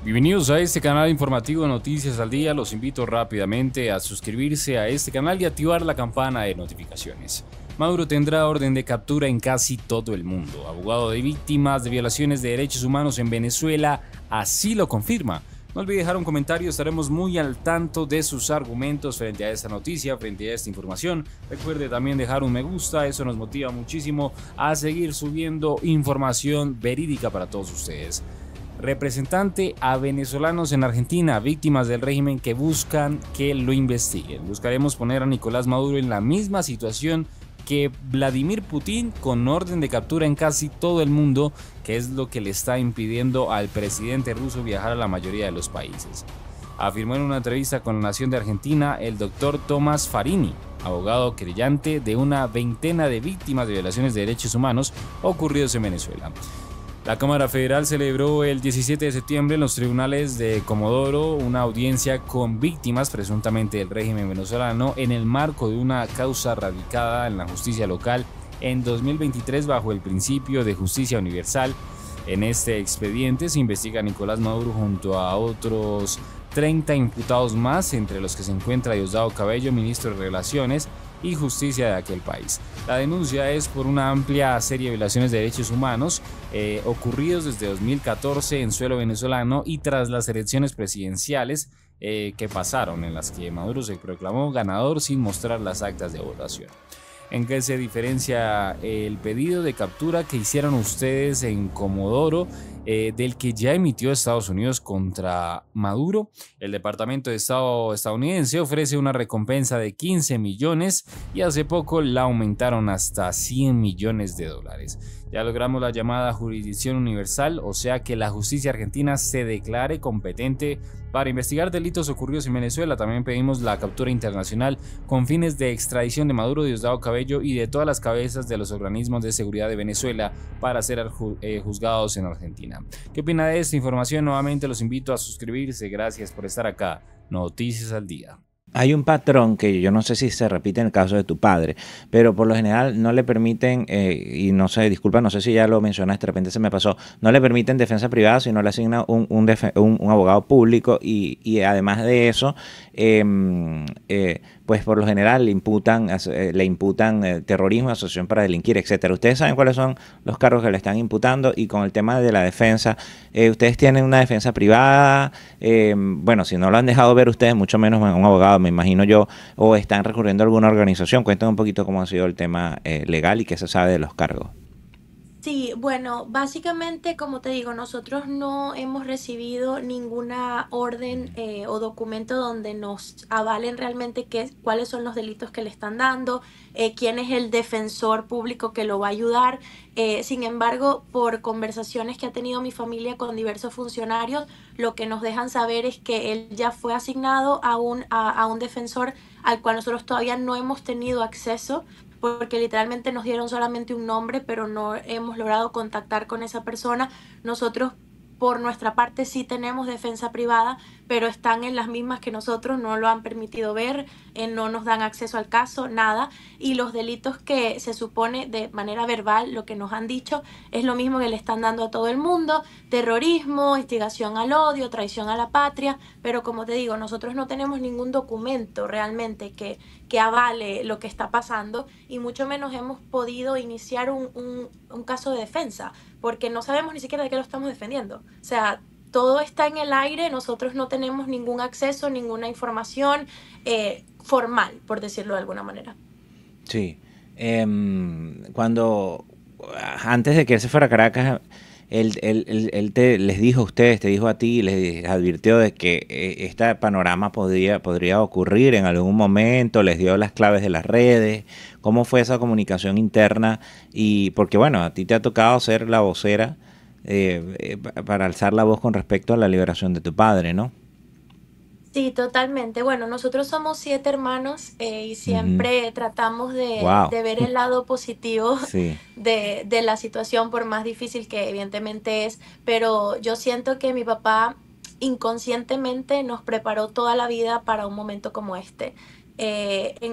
Bienvenidos a este canal informativo de Noticias al Día. Los invito rápidamente a suscribirse a este canal y activar la campana de notificaciones. Maduro tendrá orden de captura en casi todo el mundo. Abogado de víctimas de violaciones de derechos humanos en Venezuela así lo confirma. No olvide dejar un comentario, estaremos muy al tanto de sus argumentos frente a esta noticia, frente a esta información. Recuerde también dejar un me gusta, eso nos motiva muchísimo a seguir subiendo información verídica para todos ustedes representante a venezolanos en Argentina, víctimas del régimen que buscan que lo investiguen. Buscaremos poner a Nicolás Maduro en la misma situación que Vladimir Putin con orden de captura en casi todo el mundo, que es lo que le está impidiendo al presidente ruso viajar a la mayoría de los países. Afirmó en una entrevista con la Nación de Argentina el doctor Tomás Farini, abogado creyente de una veintena de víctimas de violaciones de derechos humanos ocurridos en Venezuela. La Cámara Federal celebró el 17 de septiembre en los tribunales de Comodoro una audiencia con víctimas presuntamente del régimen venezolano en el marco de una causa radicada en la justicia local en 2023 bajo el principio de justicia universal. En este expediente se investiga Nicolás Maduro junto a otros 30 imputados más, entre los que se encuentra Diosdado Cabello, ministro de Relaciones, y justicia de aquel país. La denuncia es por una amplia serie de violaciones de derechos humanos eh, ocurridos desde 2014 en suelo venezolano y tras las elecciones presidenciales eh, que pasaron, en las que Maduro se proclamó ganador sin mostrar las actas de votación. ¿En qué se diferencia el pedido de captura que hicieron ustedes en Comodoro eh, del que ya emitió Estados Unidos contra Maduro. El Departamento de Estado estadounidense ofrece una recompensa de 15 millones y hace poco la aumentaron hasta 100 millones de dólares. Ya logramos la llamada jurisdicción universal, o sea que la justicia argentina se declare competente para investigar delitos ocurridos en Venezuela. También pedimos la captura internacional con fines de extradición de Maduro, Diosdado Cabello y de todas las cabezas de los organismos de seguridad de Venezuela para ser eh, juzgados en Argentina. ¿Qué opina de esta información? Nuevamente los invito a suscribirse. Gracias por estar acá. Noticias al día. Hay un patrón que yo no sé si se repite en el caso de tu padre, pero por lo general no le permiten, eh, y no sé, disculpa, no sé si ya lo mencionaste, de repente se me pasó, no le permiten defensa privada, sino le asigna un, un, abogado público y, además de eso, em, eh, pues por lo general le imputan, eh, le imputan eh, terrorismo, asociación para delinquir, etcétera. Ustedes saben cuáles son los cargos que le están imputando y con el tema de la defensa, eh, ustedes tienen una defensa privada, bueno, si no lo han dejado ver ustedes, mucho menos un abogado, me imagino yo, o están recurriendo a alguna organización. Cuéntenos un poquito cómo ha sido el tema legal y qué se sabe de los cargos. Sí, bueno, básicamente, como te digo, nosotros no hemos recibido ninguna orden eh, o documento donde nos avalen realmente qué, cuáles son los delitos que le están dando, eh, quién es el defensor público que lo va a ayudar. Eh, sin embargo, por conversaciones que ha tenido mi familia con diversos funcionarios, lo que nos dejan saber es que él ya fue asignado a un, a un defensor al cual nosotros todavía no hemos tenido acceso porque literalmente nos dieron solamente un nombre, pero no hemos logrado contactar con esa persona. Nosotros por nuestra parte sí tenemos defensa privada, pero están en las mismas que nosotros, no lo han permitido ver, eh, no nos dan acceso al caso, nada. Y los delitos que se supone de manera verbal, lo que nos han dicho, es lo mismo que le están dando a todo el mundo, terrorismo, instigación al odio, traición a la patria, pero como te digo, nosotros no tenemos ningún documento realmente que, que avale lo que está pasando y mucho menos hemos podido iniciar un, un caso de defensa, porque no sabemos ni siquiera de qué lo estamos defendiendo. O sea, todo está en el aire, nosotros no tenemos ningún acceso, ninguna información eh, formal, por decirlo de alguna manera. Sí. Em, cuando, antes de que él se fuera a Caracas, él, les dijo a ustedes, te dijo a ti, les advirtió de que este panorama podría, podría ocurrir en algún momento, les dio las claves de las redes, cómo fue esa comunicación interna y porque bueno, a ti te ha tocado ser la vocera eh, eh, para alzar la voz con respecto a la liberación de tu padre, ¿no? Sí, totalmente. Bueno, nosotros somos siete hermanos eh, y siempre tratamos de, ver el lado positivo de, la situación, por más difícil que evidentemente es. Pero yo siento que mi papá inconscientemente nos preparó toda la vida para un momento como este.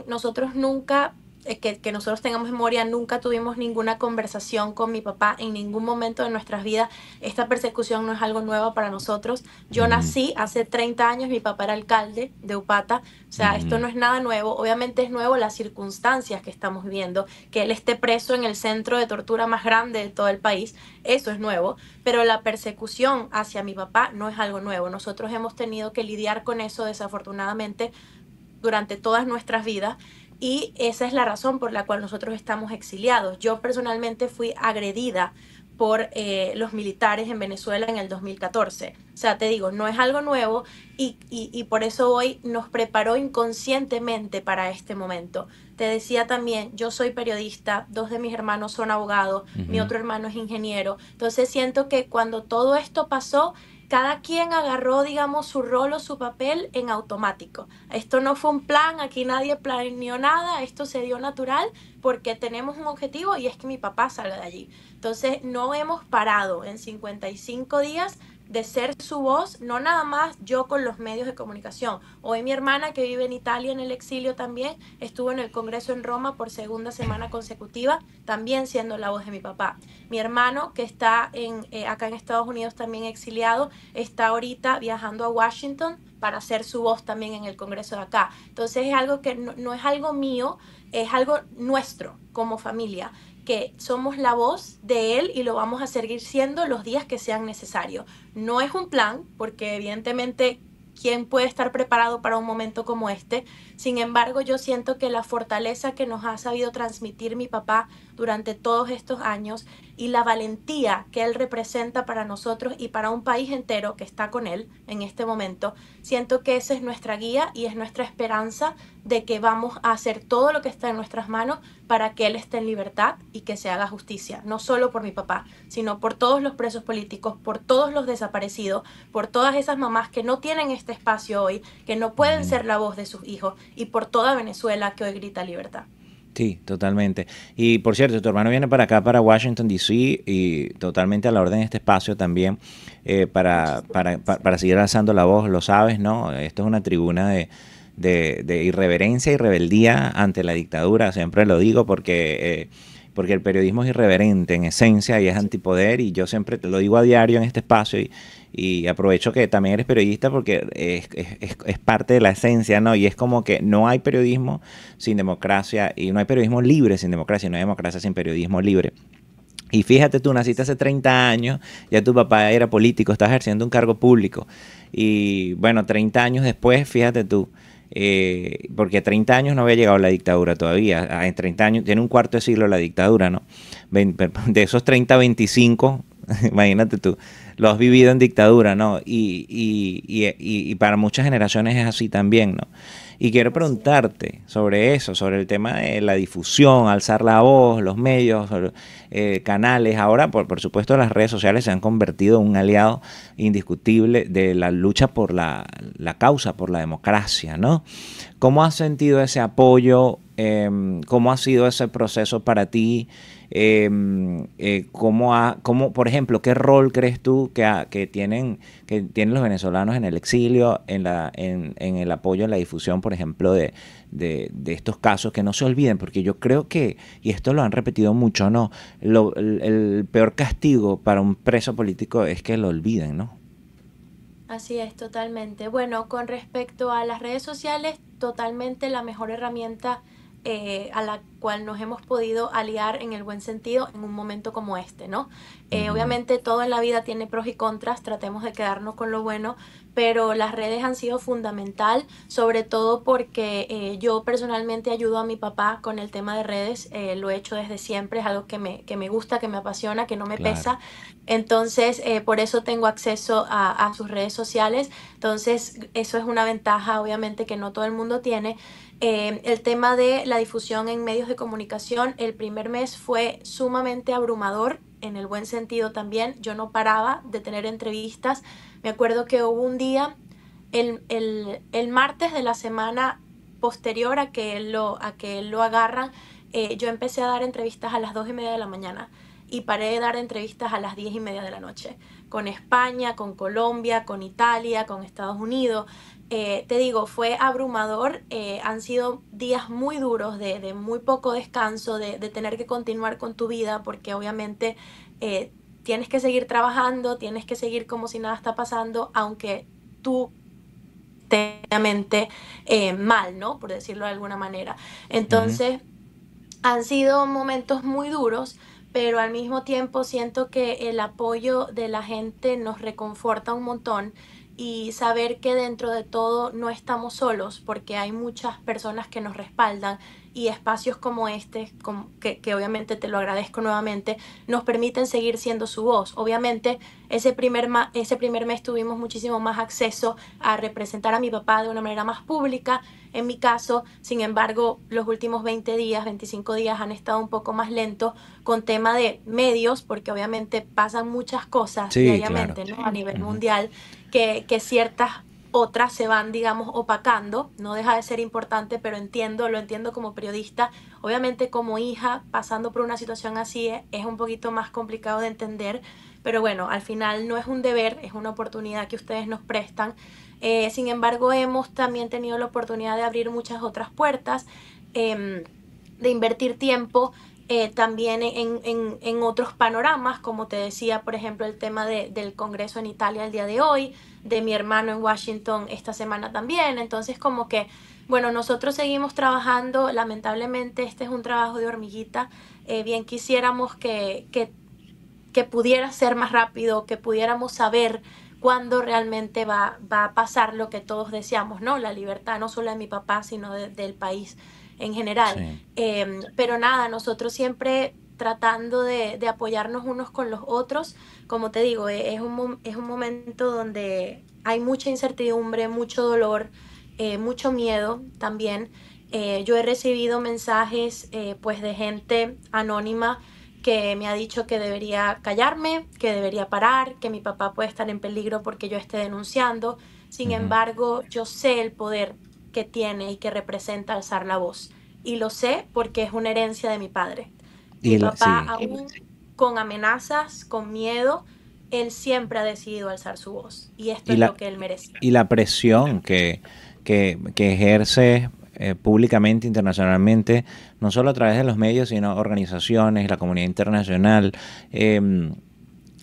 nosotros nunca eh, que, nosotros tengamos memoria, nunca tuvimos ninguna conversación con mi papá en ningún momento de nuestras vidas. Esta persecución no es algo nuevo para nosotros. Yo nací hace 30 años, mi papá era alcalde de Upata, o sea, esto no es nada nuevo. Obviamente es nuevo las circunstancias que estamos viendo que él esté preso en el centro de tortura más grande de todo el país, eso es nuevo, pero la persecución hacia mi papá no es algo nuevo. Nosotros hemos tenido que lidiar con eso desafortunadamente durante todas nuestras vidas y esa es la razón por la cual nosotros estamos exiliados. Yo personalmente fui agredida por eh, los militares en Venezuela en el 2014. O sea, te digo, no es algo nuevo y, por eso hoy nos preparó inconscientemente para este momento. Te decía también, yo soy periodista, dos de mis hermanos son abogados, mi otro hermano es ingeniero. Entonces siento que cuando todo esto pasó, cada quien agarró, digamos, su rol o su papel en automático. Esto no fue un plan, aquí nadie planeó nada, esto se dio natural porque tenemos un objetivo y es que mi papá salga de allí. Entonces, no hemos parado en 55 días de ser su voz, no nada más yo con los medios de comunicación. Hoy mi hermana que vive en Italia en el exilio también estuvo en el Congreso en Roma por segunda semana consecutiva, también siendo la voz de mi papá. Mi hermano que está en, eh, acá en Estados Unidos también exiliado, está ahorita viajando a Washington para ser su voz también en el Congreso de acá. Entonces es algo que no es algo mío, es algo nuestro como familia que somos la voz de Él y lo vamos a seguir siendo los días que sean necesarios. No es un plan, porque evidentemente quién puede estar preparado para un momento como este. Sin embargo, yo siento que la fortaleza que nos ha sabido transmitir mi papá durante todos estos años y la valentía que él representa para nosotros y para un país entero que está con él en este momento. Siento que esa es nuestra guía y es nuestra esperanza de que vamos a hacer todo lo que está en nuestras manos para que él esté en libertad y que se haga justicia, no solo por mi papá, sino por todos los presos políticos, por todos los desaparecidos, por todas esas mamás que no tienen este espacio hoy, que no pueden ser la voz de sus hijos y por toda Venezuela que hoy grita libertad. Sí, totalmente. Y por cierto, tu hermano viene para acá, para Washington, D.C., y totalmente a la orden de este espacio también, eh, para, para, para, seguir alzando la voz, lo sabes, ¿no? Esto es una tribuna de, irreverencia y rebeldía ante la dictadura, siempre lo digo, porque... Eh, porque el periodismo es irreverente en esencia y es antipoder y yo siempre te lo digo a diario en este espacio y, aprovecho que también eres periodista porque es, parte de la esencia, ¿no? Y es como que no hay periodismo sin democracia y no hay periodismo libre sin democracia, no hay democracia sin periodismo libre. Y fíjate, tú naciste hace 30 años, ya tu papá era político, está ejerciendo un cargo público. Y bueno, 30 años después, fíjate tú, eh, porque 30 años no había llegado la dictadura todavía, ah, en 30 años, tiene un cuarto de siglo la dictadura, ¿no? De esos 30, 25, imagínate tú, lo has vivido en dictadura, ¿no? Y, y, y, y para muchas generaciones es así también, ¿no? Y quiero preguntarte sobre eso, sobre el tema de la difusión, alzar la voz, los medios, eh, canales. Ahora, por, por supuesto, las redes sociales se han convertido en un aliado indiscutible de la lucha por la, causa, por la democracia, ¿no? ¿Cómo has sentido ese apoyo? Em, ¿Cómo ha sido ese proceso para ti? Em, eh, cómo, cómo, por ejemplo, qué rol crees tú que, que, tienen, que tienen los venezolanos en el exilio, en, la, en, el apoyo, en la difusión, por ejemplo, de, de, estos casos, que no se olviden, porque yo creo que, y esto lo han repetido mucho, ¿no? el, el peor castigo para un preso político es que lo olviden, ¿no? Así es, totalmente. Bueno, con respecto a las redes sociales, totalmente la mejor herramienta eh, a la cual nos hemos podido aliar en el buen sentido en un momento como este, ¿no? Eh, obviamente todo en la vida tiene pros y contras, tratemos de quedarnos con lo bueno, pero las redes han sido fundamental, sobre todo porque eh, yo personalmente ayudo a mi papá con el tema de redes, lo he hecho desde siempre, es algo que me, que me gusta, que me apasiona, que no me pesa, entonces por eso tengo acceso a sus redes sociales, entonces eso es una ventaja obviamente que no todo el mundo tiene, Em, el tema de la difusión en medios de comunicación, el primer mes fue sumamente abrumador, en el buen sentido también. Yo no paraba de tener entrevistas. Me acuerdo que hubo un día, el, el, martes de la semana posterior a que lo, a que lo agarran, eh, yo empecé a dar entrevistas a las dos y media de la mañana y paré de dar entrevistas a las 10 y media de la noche, con España, con Colombia, con Italia, con Estados Unidos. Eh, te digo, fue abrumador, eh, han sido días muy duros de, de muy poco descanso, de, de, tener que continuar con tu vida, porque obviamente... Eh, tienes que seguir trabajando, tienes que seguir como si nada está pasando, aunque tú te mente mal, ¿no? Por decirlo de alguna manera. Entonces, han sido momentos muy duros pero al mismo tiempo siento que el apoyo de la gente nos reconforta un montón y saber que dentro de todo no estamos solos porque hay muchas personas que nos respaldan y espacios como este, que, obviamente te lo agradezco nuevamente, nos permiten seguir siendo su voz. Obviamente ese primer, ese primer mes tuvimos muchísimo más acceso a representar a mi papá de una manera más pública en mi caso, sin embargo, los últimos 20 días, 25 días han estado un poco más lentos con tema de medios, porque obviamente pasan muchas cosas obviamente, diariamente a nivel mundial, que, que ciertas otras se van, digamos, opacando. No deja de ser importante, pero entiendo, lo entiendo como periodista. Obviamente como hija, pasando por una situación así, eh, es un poquito más complicado de entender, pero bueno, al final no es un deber, es una oportunidad que ustedes nos prestan eh, sin embargo, hemos también tenido la oportunidad de abrir muchas otras puertas, em, de invertir tiempo eh, también en, otros panoramas, como te decía, por ejemplo, el tema del Congreso en Italia el día de hoy, de mi hermano en Washington esta semana también. Entonces, como que, bueno, nosotros seguimos trabajando, lamentablemente este es un trabajo de hormiguita, eh, bien quisiéramos que, que, que pudiera ser más rápido, que pudiéramos saber cuándo realmente va, a pasar lo que todos deseamos, ¿no? La libertad no solo de mi papá, sino del país en general. Em, pero nada, nosotros siempre tratando de, apoyarnos unos con los otros. Como te digo, e, es un, es un momento donde hay mucha incertidumbre, mucho dolor, eh, mucho miedo también. Eh, yo he recibido mensajes eh, pues de gente anónima que me ha dicho que debería callarme, que debería parar, que mi papá puede estar en peligro porque yo esté denunciando. Sin embargo, yo sé el poder que tiene y que representa alzar la voz. Y lo sé porque es una herencia de mi padre. Y mi papá, aún con amenazas, con miedo, él siempre ha decidido alzar su voz. Y esto es lo que él merece. Y la presión que, que, que ejerce eh, públicamente, internacionalmente, no solo a través de los medios, sino organizaciones, la comunidad internacional, em,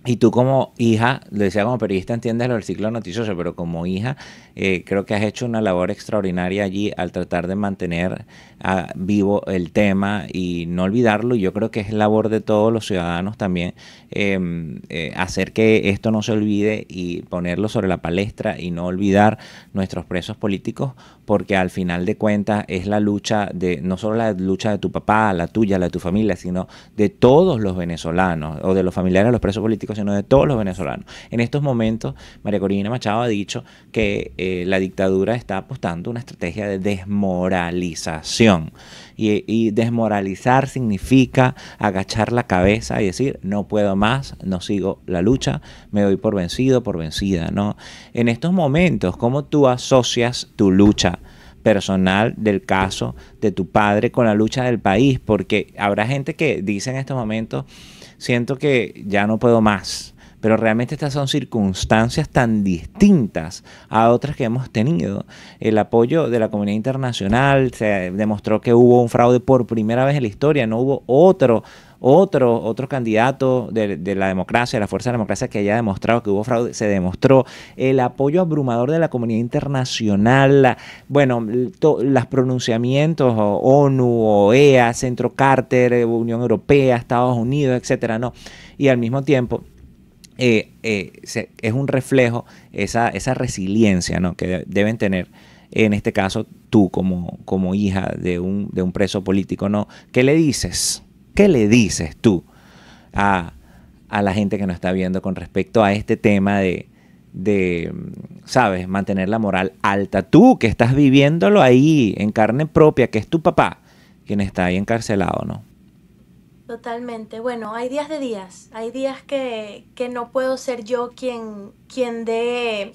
y tú como hija, lo decía como periodista, entiendes lo del ciclo noticioso, pero como hija eh, creo que has hecho una labor extraordinaria allí al tratar de mantener ah, vivo el tema y no olvidarlo. Yo creo que es labor de todos los ciudadanos también em, eh, hacer que esto no se olvide y ponerlo sobre la palestra y no olvidar nuestros presos políticos, porque al final de cuentas es la lucha de, no solo la lucha de tu papá, la tuya, la de tu familia, sino de todos los venezolanos o de los familiares de los presos políticos sino de todos los venezolanos. En estos momentos, María Corina Machado ha dicho que eh, la dictadura está apostando una estrategia de desmoralización. Y, desmoralizar significa agachar la cabeza y decir, no puedo más, no sigo la lucha, me doy por vencido, por vencida. ¿no? En estos momentos, ¿cómo tú asocias tu lucha? personal del caso de tu padre con la lucha del país, porque habrá gente que dice en estos momentos, siento que ya no puedo más. Pero realmente estas son circunstancias tan distintas a otras que hemos tenido. El apoyo de la comunidad internacional se demostró que hubo un fraude por primera vez en la historia, no hubo otro otro, otro candidato de, la democracia, de la fuerza de la democracia que haya demostrado que hubo fraude, se demostró el apoyo abrumador de la comunidad internacional, bueno, los pronunciamientos, ONU, OEA, Centro Carter, eh, Unión Europea, Estados Unidos, etcétera, ¿no? Y al mismo tiempo, eh, eh, es un reflejo esa, esa resiliencia ¿no? que deben tener en este caso tú como, como hija de un, de un preso político, ¿no? ¿Qué le dices? ¿Qué le dices tú a, a la gente que nos está viendo con respecto a este tema de, de, ¿sabes?, mantener la moral alta. Tú que estás viviéndolo ahí en carne propia, que es tu papá quien está ahí encarcelado, ¿no? Totalmente. Bueno, hay días de días. Hay días que, que no puedo ser yo quien, quien dé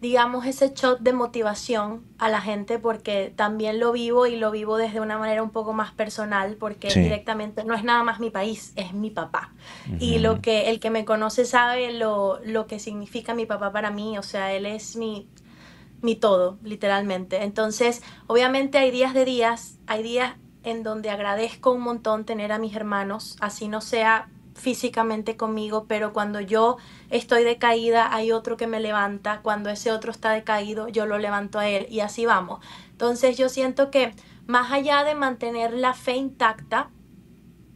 digamos, ese shot de motivación a la gente porque también lo vivo y lo vivo desde una manera un poco más personal porque directamente no es nada más mi país, es mi papá. Y lo que el que me conoce sabe lo, lo, que significa mi papá para mí, o sea, él es mi, mi todo, literalmente. Entonces, obviamente hay días de días, hay días en donde agradezco un montón tener a mis hermanos, así no sea físicamente conmigo, pero cuando yo estoy decaída hay otro que me levanta, cuando ese otro está decaído yo lo levanto a él y así vamos. Entonces yo siento que más allá de mantener la fe intacta,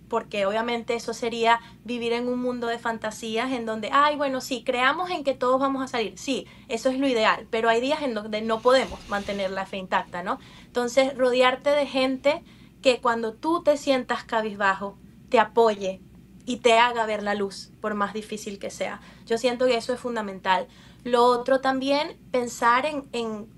porque obviamente eso sería vivir en un mundo de fantasías en donde, ay, bueno, sí, creamos en que todos vamos a salir, sí, eso es lo ideal, pero hay días en donde no podemos mantener la fe intacta, ¿no? Entonces, rodearte de gente que cuando tú te sientas cabizbajo, te apoye, y te haga ver la luz, por más difícil que sea. Yo siento que eso es fundamental. Lo otro también, pensar en,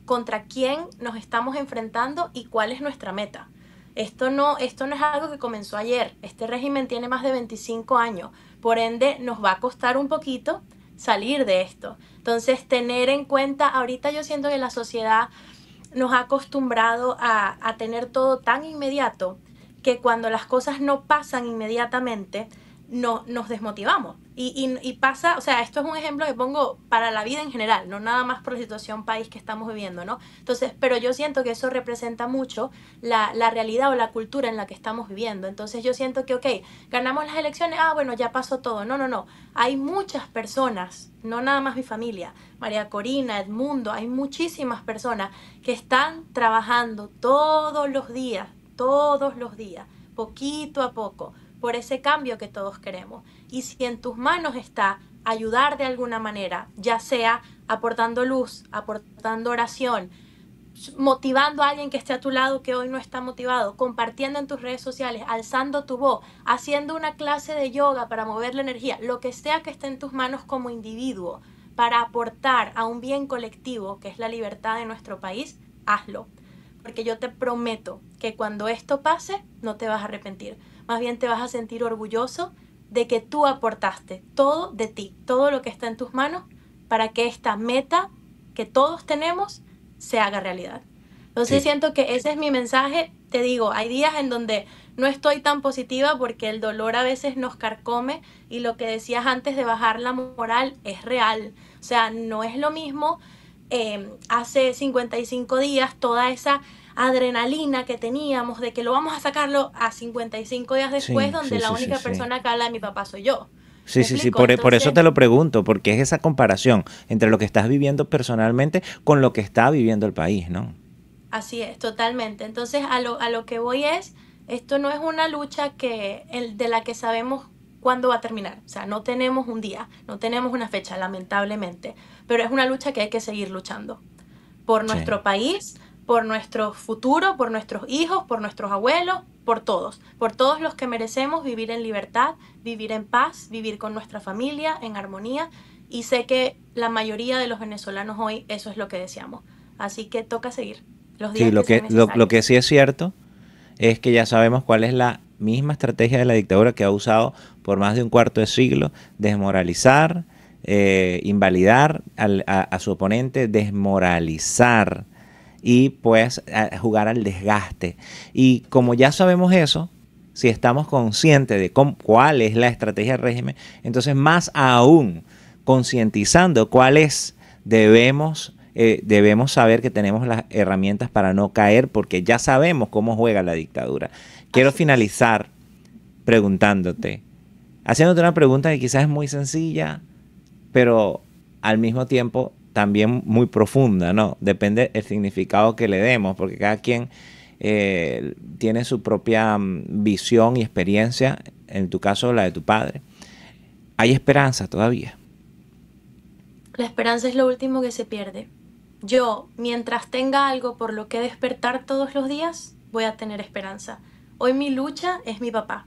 contra quién nos estamos enfrentando y cuál es nuestra meta. Esto no, esto no es algo que comenzó ayer. Este régimen tiene más de 25 años. Por ende, nos va a costar un poquito salir de esto. Entonces, tener en cuenta, ahorita yo siento que la sociedad nos ha acostumbrado a, a tener todo tan inmediato que cuando las cosas no pasan inmediatamente, no, nos desmotivamos. Y, pasa, o sea, esto es un ejemplo que pongo para la vida en general, no nada más por la situación país que estamos viviendo, ¿no? Entonces, pero yo siento que eso representa mucho la, la realidad o la cultura en la que estamos viviendo. Entonces yo siento que, ok, ganamos las elecciones, ah, bueno, ya pasó todo. No, no, no. Hay muchas personas, no nada más mi familia, María Corina, Edmundo, hay muchísimas personas que están trabajando todos los días, todos los días, poquito a poco por ese cambio que todos queremos. Y si en tus manos está ayudar de alguna manera, ya sea aportando luz, aportando oración, motivando a alguien que esté a tu lado que hoy no está motivado, compartiendo en tus redes sociales, alzando tu voz, haciendo una clase de yoga para mover la energía, lo que sea que esté en tus manos como individuo para aportar a un bien colectivo que es la libertad de nuestro país, hazlo. Porque yo te prometo que cuando esto pase, no te vas a arrepentir más bien te vas a sentir orgulloso de que tú aportaste todo de ti, todo lo que está en tus manos para que esta meta que todos tenemos se haga realidad. Entonces siento que ese es mi mensaje. Te digo, hay días en donde no estoy tan positiva porque el dolor a veces nos carcome y lo que decías antes de bajar la moral es real. O sea, no es lo mismo eh, hace 55 días toda esa adrenalina que teníamos de que lo vamos a sacarlo a 55 días después, donde la única persona que habla de mi papá soy yo. Sí, sí, sí, e, por, eso te lo pregunto, porque es esa comparación entre lo que estás viviendo personalmente con lo que está viviendo el país, ¿no? Así es, totalmente. Entonces, a lo, a lo que voy es, esto no es una lucha que el, de la que sabemos cuándo va a terminar. O sea, no tenemos un día, no tenemos una fecha, lamentablemente, pero es una lucha que hay que seguir luchando por nuestro país, por nuestro futuro, por nuestros hijos, por nuestros abuelos, por todos, por todos los que merecemos vivir en libertad, vivir en paz, vivir con nuestra familia, en armonía. Y sé que la mayoría de los venezolanos hoy eso es lo que deseamos. Así que toca seguir. Los días lo que, lo, que sí es cierto es que ya sabemos cuál es la misma estrategia de la dictadura que ha usado por más de un cuarto de siglo, desmoralizar, eh, invalidar a, a, su oponente, desmoralizar y pues jugar al desgaste. Y como ya sabemos eso, si estamos conscientes de cuál es la estrategia del régimen, entonces más aún concientizando cuál es, debemos, eh, debemos saber que tenemos las herramientas para no caer porque ya sabemos cómo juega la dictadura. Quiero finalizar preguntándote, haciéndote una pregunta que quizás es muy sencilla, pero al mismo tiempo también muy profunda, ¿no? Depende el significado que le demos, porque cada quien eh, tiene su propia mm, visión y experiencia, en tu caso la de tu padre. Hay esperanza todavía. La esperanza es lo último que se pierde. Yo, mientras tenga algo por lo que despertar todos los días, voy a tener esperanza. Hoy mi lucha es mi papá.